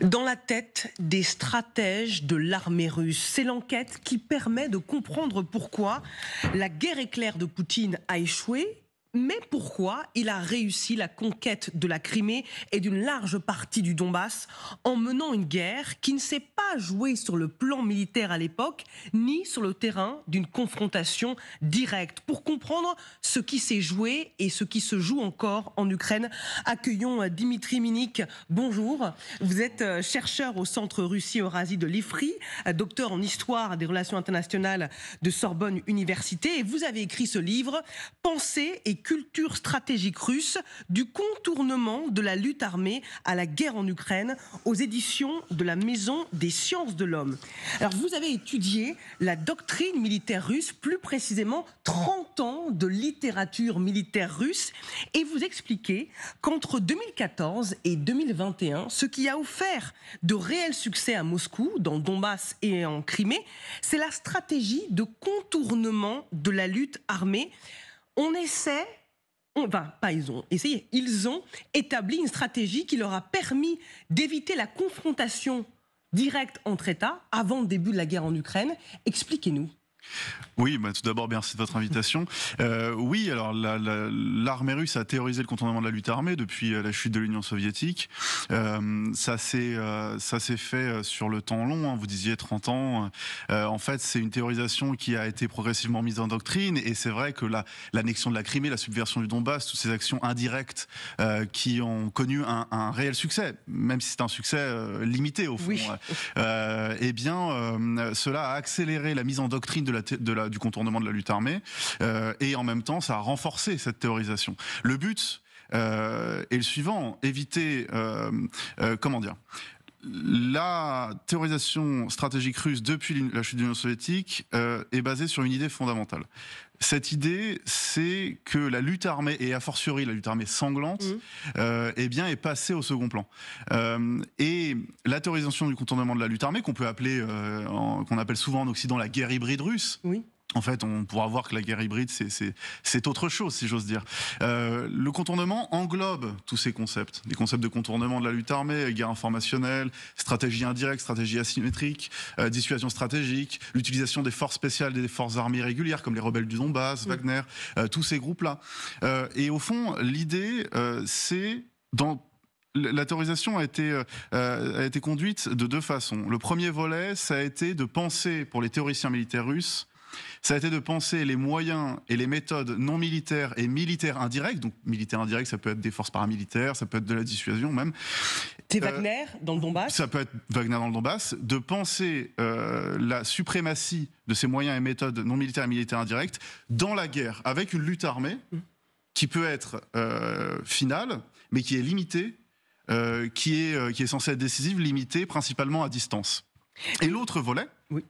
Dans la tête des stratèges de l'armée russe, c'est l'enquête qui permet de comprendre pourquoi la guerre éclair de Poutine a échoué mais pourquoi il a réussi la conquête de la Crimée et d'une large partie du Donbass en menant une guerre qui ne s'est pas jouée sur le plan militaire à l'époque, ni sur le terrain d'une confrontation directe Pour comprendre ce qui s'est joué et ce qui se joue encore en Ukraine, accueillons euh, Dimitri Minik. Bonjour. Vous êtes euh, chercheur au Centre Russie-Eurasie de l'IFRI, euh, docteur en histoire des relations internationales de Sorbonne Université, et vous avez écrit ce livre Penser et Culture stratégiques russes du contournement de la lutte armée à la guerre en Ukraine aux éditions de la Maison des sciences de l'homme. Alors vous avez étudié la doctrine militaire russe, plus précisément 30 ans de littérature militaire russe, et vous expliquez qu'entre 2014 et 2021, ce qui a offert de réels succès à Moscou, dans Donbass et en Crimée, c'est la stratégie de contournement de la lutte armée. On essaie enfin, pas ils ont essayé, ils ont établi une stratégie qui leur a permis d'éviter la confrontation directe entre États avant le début de la guerre en Ukraine. Expliquez-nous. Oui, bah, tout d'abord, merci de votre invitation. Euh, oui, alors l'armée russe a théorisé le contournement de la lutte armée depuis euh, la chute de l'Union soviétique. Euh, ça s'est fait sur le temps long, hein, vous disiez 30 ans. en fait, c'est une théorisation qui a été progressivement mise en doctrine et c'est vrai que l'annexion de la Crimée, la subversion du Donbass, toutes ces actions indirectes qui ont connu un, réel succès, même si c'est un succès limité au fond, eh bien, cela a accéléré la mise en doctrine de de du contournement de la lutte armée, euh, et en même temps, ça a renforcé cette théorisation. Le but euh, est le suivant éviter, euh, comment dire, la théorisation stratégique russe depuis la chute de l'Union soviétique est basée sur une idée fondamentale. Cette idée, c'est que la lutte armée, et a fortiori la lutte armée sanglante, mmh. euh, eh bien, est passée au second plan. Euh, et la du contournement de la lutte armée, qu'on peut appeler, euh, qu'on appelle souvent en Occident la guerre hybride russe, oui. En fait, on pourra voir que la guerre hybride, c'est autre chose, si j'ose dire. Euh, le contournement englobe tous ces concepts. Les concepts de contournement de la lutte armée, guerre informationnelle, stratégie indirecte, stratégie asymétrique, euh, dissuasion stratégique, l'utilisation des forces spéciales des forces armées régulières, comme les rebelles du Donbass, mm. Wagner, euh, tous ces groupes-là. et au fond, l'idée, c'est dans L'autorisation a été a été conduite de deux façons. Le premier volet, ça a été de penser pour les théoriciens militaires russes ça a été de penser les moyens et les méthodes non militaires et militaires indirects. Donc, militaires indirects, ça peut être des forces paramilitaires, ça peut être de la dissuasion même. T'es euh, Wagner dans le Donbass Ça peut être Wagner dans le Donbass, de penser euh, la suprématie de ces moyens et méthodes non militaires et militaires indirects dans la guerre, avec une lutte armée mm. qui peut être euh, finale, mais qui est limitée, qui, est, qui est censée être décisive, limitée principalement à distance. Et l'autre volet,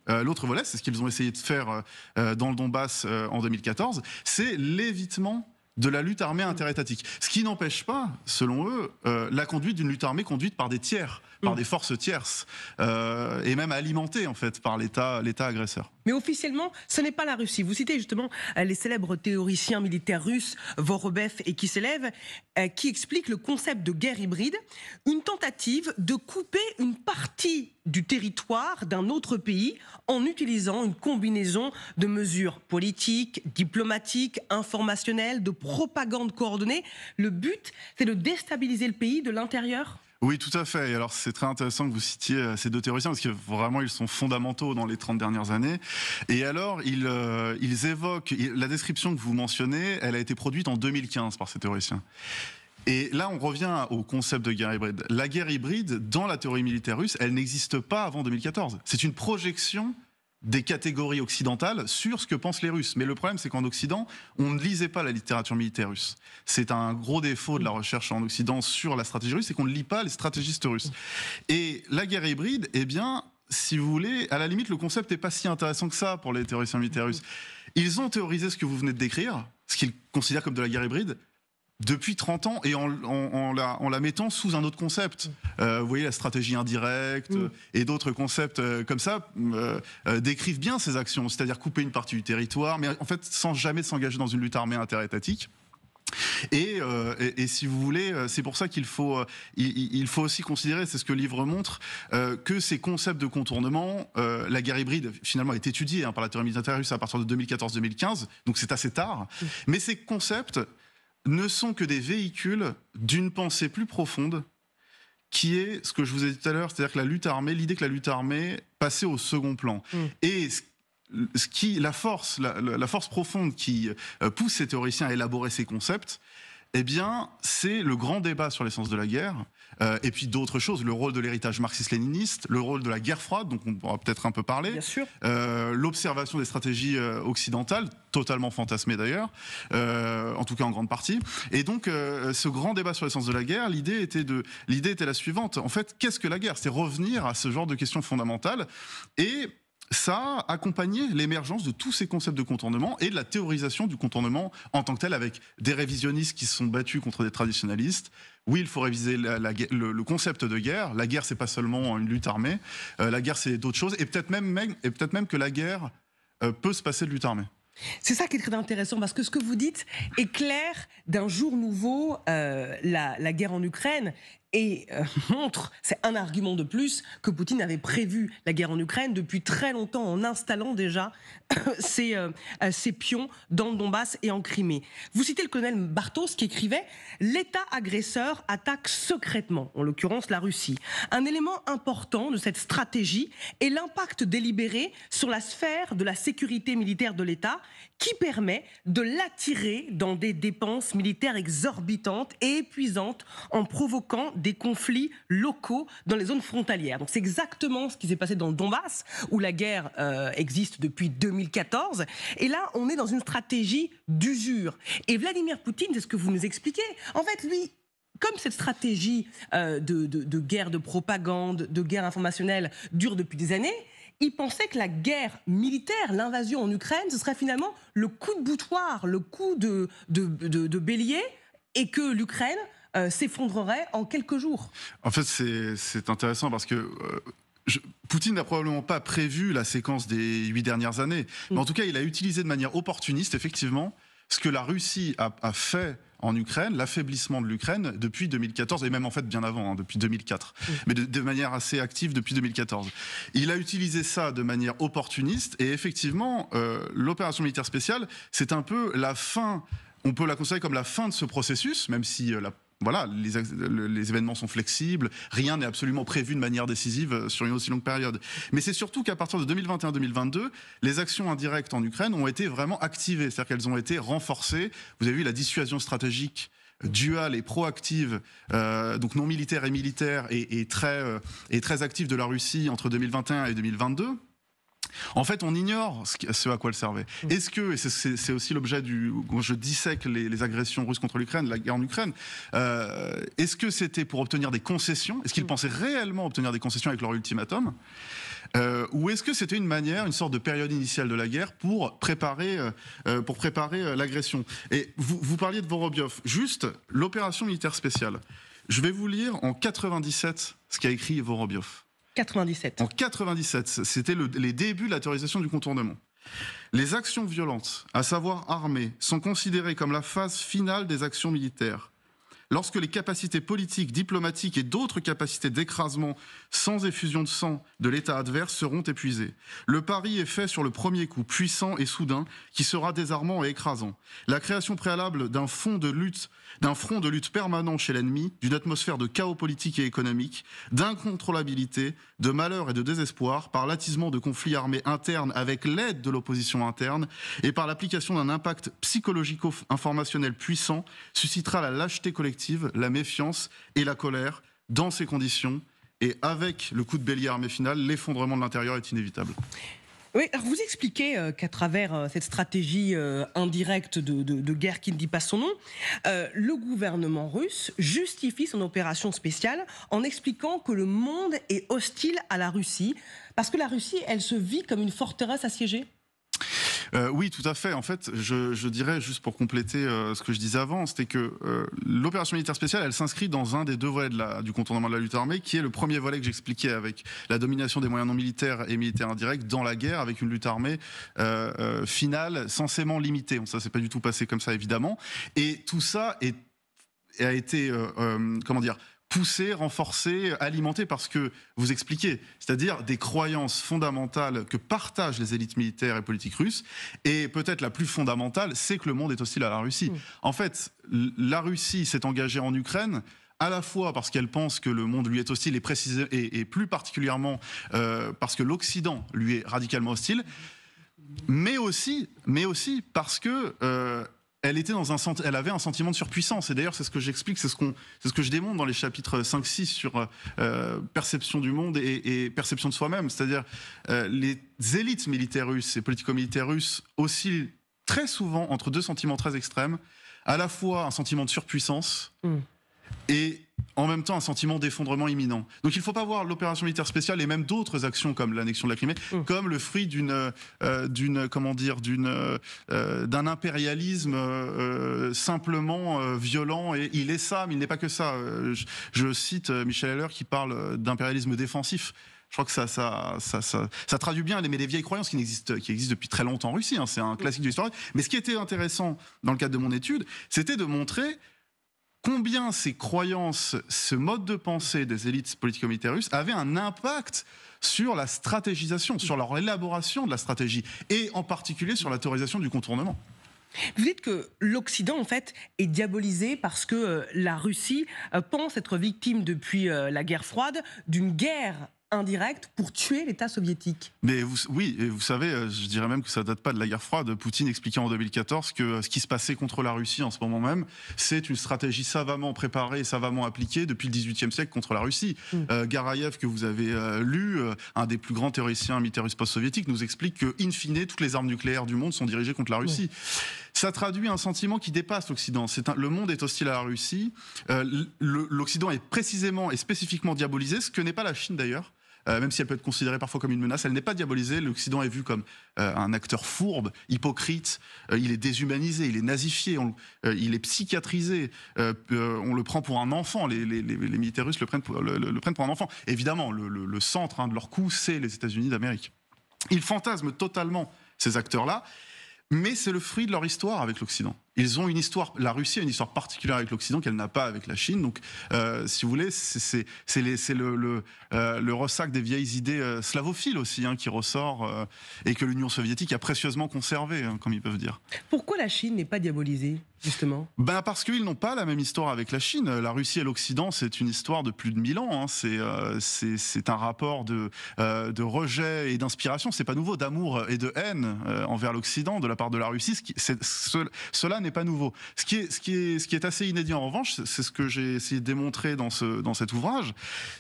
euh, volet, c'est ce qu'ils ont essayé de faire euh, euh, dans le Donbass en 2014, c'est l'évitement de la lutte armée interétatique. Ce qui n'empêche pas, selon eux, la conduite d'une lutte armée conduite par des tiers par mm. des forces tierces euh, et même alimentées en fait par l'État agresseur. Mais officiellement, ce n'est pas la Russie. Vous citez justement euh, les célèbres théoriciens militaires russes Vorobev et Kiselev euh, qui expliquent le concept de guerre hybride, une tentative de couper une partie du territoire d'un autre pays en utilisant une combinaison de mesures politiques, diplomatiques, informationnelles, de propagande coordonnée. Le but, c'est de déstabiliser le pays de l'intérieur oui, tout à fait. alors, c'est très intéressant que vous citiez euh, ces deux théoriciens parce que vraiment, ils sont fondamentaux dans les 30 dernières années. Et alors, ils, euh, ils évoquent la description que vous mentionnez, elle a été produite en 2015 par ces théoriciens. Et là, on revient au concept de guerre hybride. La guerre hybride, dans la théorie militaire russe, elle n'existe pas avant 2014. C'est une projection des catégories occidentales sur ce que pensent les Russes. Mais le problème, c'est qu'en Occident, on ne lisait pas la littérature militaire russe. C'est un gros défaut de la recherche en Occident sur la stratégie russe, c'est qu'on ne lit pas les stratégistes russes. Et la guerre hybride, eh bien, si vous voulez, à la limite, le concept n'est pas si intéressant que ça pour les théoriciens militaires russes. Ils ont théorisé ce que vous venez de décrire, ce qu'ils considèrent comme de la guerre hybride, depuis 30 ans et en, la, mettant sous un autre concept. Mm. Euh, vous voyez, la stratégie indirecte mm. euh, et d'autres concepts euh, comme ça décrivent bien ces actions, c'est-à-dire couper une partie du territoire, mais en fait sans jamais s'engager dans une lutte armée interétatique. Et, et, si vous voulez, c'est pour ça qu'il faut, il, faut aussi considérer, c'est ce que le livre montre, que ces concepts de contournement, la guerre hybride finalement est étudiée hein, par la théorie militaire russe à partir de 2014-2015, donc c'est assez tard. Mm. Mais ces concepts ne sont que des véhicules d'une pensée plus profonde qui est ce que je vous ai dit tout à l'heure, c'est-à-dire que la lutte armée, l'idée que la lutte armée passait au second plan. Mm. Et ce qui, la force, la, force profonde qui euh, pousse ces théoriciens à élaborer ces concepts, eh bien, c'est le grand débat sur l'essence de la guerre, euh, et puis d'autres choses, le rôle de l'héritage marxiste-léniniste, le rôle de la guerre froide, dont on pourra peut-être un peu parler, euh, l'observation des stratégies euh, occidentales, totalement fantasmées d'ailleurs, en tout cas en grande partie. Et donc, ce grand débat sur l'essence de la guerre, l'idée était, de, l'idée était la suivante. En fait, qu'est-ce que la guerre C'est revenir à ce genre de questions fondamentales, et ça a accompagné l'émergence de tous ces concepts de contournement et de la théorisation du contournement en tant que tel, avec des révisionnistes qui se sont battus contre des traditionalistes. Oui, il faut réviser le, concept de guerre. La guerre, c'est pas seulement une lutte armée. Euh, la guerre, c'est d'autres choses. Et peut-être même, et peut même que la guerre euh, peut se passer de lutte armée. C'est ça qui est très intéressant parce que ce que vous dites éclaire d'un jour nouveau euh, la, la, guerre en Ukraine et euh, montre, c'est un argument de plus, que Poutine avait prévu la guerre en Ukraine depuis très longtemps en installant déjà ses, euh, euh, ses, pions dans le Donbass et en Crimée. Vous citez le colonel Bartos qui écrivait L'État agresseur attaque secrètement, en l'occurrence la Russie. Un élément important de cette stratégie est l'impact délibéré sur la sphère de la sécurité militaire de l'État qui permet de l'attirer dans des dépenses militaires exorbitantes et épuisantes en provoquant des conflits locaux dans les zones frontalières. Donc c'est exactement ce qui s'est passé dans le Donbass, où la guerre euh, existe depuis 2014. Et là, on est dans une stratégie d'usure. Et Vladimir Poutine, c'est ce que vous nous expliquez, en fait, lui, comme cette stratégie euh, de guerre de propagande, de guerre informationnelle dure depuis des années, il pensait que la guerre militaire, l'invasion en Ukraine, ce serait finalement le coup de boutoir, le coup de, bélier, et que l'Ukraine euh, s'effondrerait en quelques jours. En fait, c'est intéressant parce que... Euh, Poutine n'a probablement pas prévu la séquence des huit dernières années, mais mm. en tout cas, il a utilisé de manière opportuniste, effectivement, ce que la Russie a fait en Ukraine, l'affaiblissement de l'Ukraine depuis 2014 et même en fait bien avant, hein, depuis 2004, mais de, manière assez active depuis 2014. Il a utilisé ça de manière opportuniste et effectivement, euh, l'opération militaire spéciale, c'est un peu la fin on peut la considérer comme la fin de ce processus, même si euh, la voilà, les, événements sont flexibles, rien n'est absolument prévu de manière décisive euh, sur une aussi longue période. Mais c'est surtout qu'à partir de 2021-2022, les actions indirectes en Ukraine ont été vraiment activées, c'est-à-dire qu'elles ont été renforcées. Vous avez vu la dissuasion stratégique euh, duale et proactive, euh, donc non militaire et militaire, et, très, et très active de la Russie entre 2021 et 2022. En fait, on ignore ce, à quoi elle servait. Mm. Est-ce que, et c'est aussi l'objet du. Je dissèque les, agressions russes contre l'Ukraine, la guerre en Ukraine, euh, est-ce que c'était pour obtenir des concessions Est-ce qu'ils mm. pensaient réellement obtenir des concessions avec leur ultimatum euh, Ou est-ce que c'était une manière, une sorte de période initiale de la guerre pour préparer, euh, pour préparer l'agression Et vous, parliez de Vorobyov. Juste, l'opération militaire spéciale. Je vais vous lire en 97 ce qu'a écrit Vorobyov. 97. En 97, c'était les débuts de la du contournement. Les actions violentes, à savoir armées, sont considérées comme la phase finale des actions militaires. Lorsque les capacités politiques, diplomatiques et d'autres capacités d'écrasement sans effusion de sang de l'État adverse seront épuisées. Le pari est fait sur le premier coup, puissant et soudain, qui sera désarmant et écrasant. La création préalable d'un front de lutte, d'un front de lutte permanent chez l'ennemi, d'une atmosphère de chaos politique et économique, d'incontrôlabilité, de malheur et de désespoir, par l'attisement de conflits armés internes avec l'aide de l'opposition interne et par l'application d'un impact psychologico-informationnel puissant, suscitera la lâcheté collective la méfiance et la colère dans ces conditions. Et avec le coup de bélier armé final, l'effondrement de l'intérieur est inévitable. Oui, alors vous expliquez euh, qu'à travers euh, cette stratégie euh, indirecte de, guerre qui ne dit pas son nom, le gouvernement russe justifie son opération spéciale en expliquant que le monde est hostile à la Russie, parce que la Russie, elle se vit comme une forteresse assiégée euh, oui, tout à fait. En fait, je, dirais, juste pour compléter euh, ce que je disais avant, c'était que euh, l'opération militaire spéciale, elle s'inscrit dans un des deux volets du contournement de la lutte armée, qui est le premier volet que j'expliquais avec la domination des moyens non militaires et militaires indirects dans la guerre, avec une lutte armée finale, censément limitée. Bon, ça s'est pas du tout passé comme ça, évidemment. Et tout ça a été comment dire Pousser, renforcer, alimenté parce que vous expliquez, c'est-à-dire des croyances fondamentales que partagent les élites militaires et politiques russes. Et peut-être la plus fondamentale, c'est que le monde est hostile à la Russie. En fait, la Russie s'est engagée en Ukraine à la fois parce qu'elle pense que le monde lui est hostile et, plus particulièrement euh, parce que l'Occident lui est radicalement hostile, mais aussi, mais aussi parce que euh, elle était dans un elle avait un sentiment de surpuissance et d'ailleurs c'est ce que j'explique c'est ce qu'on ce que je démontre dans les chapitres 5 6 sur euh, perception du monde et, perception de soi-même c'est-à-dire euh, les élites militaires russes et politico-militaires russes oscillent très souvent entre deux sentiments très extrêmes à la fois un sentiment de surpuissance mm. et en même temps un sentiment d'effondrement imminent. Donc il ne faut pas voir l'opération militaire spéciale et même d'autres actions comme l'annexion de la Crimée mm. comme le fruit d'une euh, d'une comment dire d'une euh, d'un impérialisme euh, simplement violent et il est ça mais il n'est pas que ça. Je, cite Michel Heller qui parle d'impérialisme défensif. Je crois que ça, ça, ça, traduit bien les, vieilles croyances qui existent, qui existent depuis très longtemps en Russie. Hein. c'est un mm. classique de l'histoire. Mais ce qui était intéressant dans le cadre de mon étude, c'était de montrer combien ces croyances, ce mode de pensée des élites politico-militaires russes avaient un impact sur la stratégisation, sur leur élaboration de la stratégie, et en particulier sur l'autorisation du contournement. Vous dites que l'Occident, en fait, est diabolisé parce que euh, la Russie euh, pense être victime depuis euh, la guerre froide d'une guerre Indirect pour tuer l'État soviétique. Mais oui, et vous savez, euh, je dirais même que ça date pas de la guerre froide. Poutine expliquait en 2014 que euh, ce qui se passait contre la Russie en ce moment même, c'est une stratégie savamment préparée et savamment appliquée depuis le XVIIIe siècle contre la Russie. Mm. Euh, Garayev, que vous avez lu, un des plus grands théoriciens mitérus post-soviétiques, nous explique que, in fine, toutes les armes nucléaires du monde sont dirigées contre la mm. Russie. ça traduit un sentiment qui dépasse l'Occident. le monde est hostile à la Russie. L'Occident est précisément et spécifiquement diabolisé, ce que n'est pas la Chine d'ailleurs. Euh, même si elle peut être considérée parfois comme une menace, elle n'est pas diabolisée. L'Occident est vu comme euh, un acteur fourbe, hypocrite, euh, il est déshumanisé, il est nazifié, il est psychiatrisé, on le prend pour un enfant, les, militaires russes le prennent, pour, un enfant. Évidemment, le, centre hein, de leur coup, c'est les États-Unis d'Amérique. Ils fantasment totalement ces acteurs-là, mais c'est le fruit de leur histoire avec l'Occident ils ont une histoire. La Russie a une histoire particulière avec l'Occident qu'elle n'a pas avec la Chine. Donc, euh, si vous voulez, c'est le, euh, le, ressac des vieilles idées euh, slavophiles aussi hein, qui ressort et que l'Union soviétique a précieusement conservé, hein, comme ils peuvent dire. Pourquoi la Chine n'est pas diabolisée Justement. Ben parce qu'ils n'ont pas la même histoire avec la Chine. La Russie et l'Occident, c'est une histoire de plus de 1000 ans. Hein. C'est un rapport de de rejet et d'inspiration. C'est pas nouveau d'amour et de haine envers l'Occident de la part de la Russie. Ce qui, cela n'est pas nouveau. Ce qui est, assez inédit en revanche, c'est ce que j'ai essayé de démontrer dans, cet ouvrage,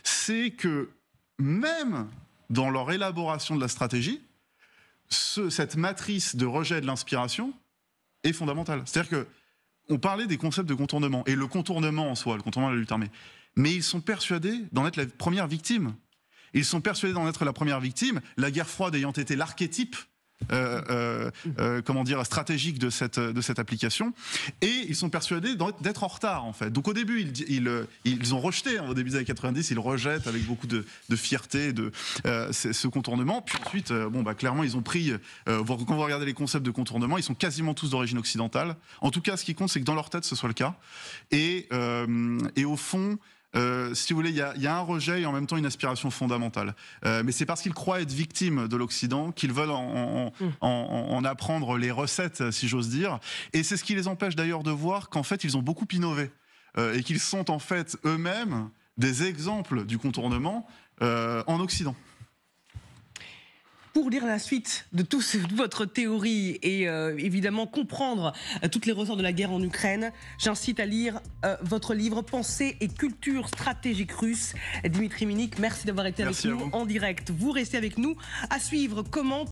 c'est que même dans leur élaboration de la stratégie, cette matrice de rejet de l'inspiration est fondamentale. C'est-à-dire que on parlait des concepts de contournement et le contournement en soi, le contournement de la lutte armée. Mais ils sont persuadés d'en être la première victime. Ils sont persuadés d'en être la première victime, la guerre froide ayant été l'archétype euh, euh, euh, comment dire, stratégique de cette, de cette application. Et ils sont persuadés d'être en retard, en fait. Donc au début, ils, ils, ont rejeté, hein, au début des années 90, ils rejettent avec beaucoup de, fierté de, ce contournement. Puis ensuite, bon, bah, clairement, ils ont pris, quand vous regardez les concepts de contournement, ils sont quasiment tous d'origine occidentale. En tout cas, ce qui compte, c'est que dans leur tête, ce soit le cas. Et, et au fond, euh, si vous voulez, il y, a un rejet et en même temps une aspiration fondamentale. Euh, mais c'est parce qu'ils croient être victimes de l'Occident qu'ils veulent en, mm. apprendre les recettes, euh, si j'ose dire. Et c'est ce qui les empêche d'ailleurs de voir qu'en fait, ils ont beaucoup innové et qu'ils sont en fait eux-mêmes des exemples du contournement en Occident. Pour lire la suite de toute votre théorie et euh, évidemment comprendre euh, toutes les ressorts de la guerre en Ukraine, j'incite à lire euh, votre livre Pensée et culture stratégique russe. Dimitri Minik, merci d'avoir été avec nous en direct. Vous restez avec nous à suivre comment